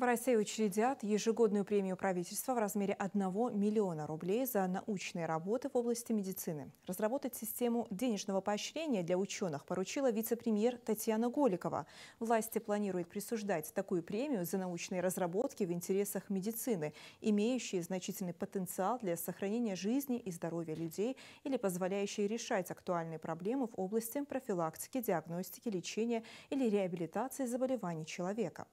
В России учредят ежегодную премию правительства в размере 1 миллиона рублей за научные работы в области медицины. Разработать систему денежного поощрения для ученых поручила вице-премьер Татьяна Голикова. Власти планируют присуждать такую премию за научные разработки в интересах медицины, имеющие значительный потенциал для сохранения жизни и здоровья людей или позволяющие решать актуальные проблемы в области профилактики, диагностики, лечения или реабилитации заболеваний человека.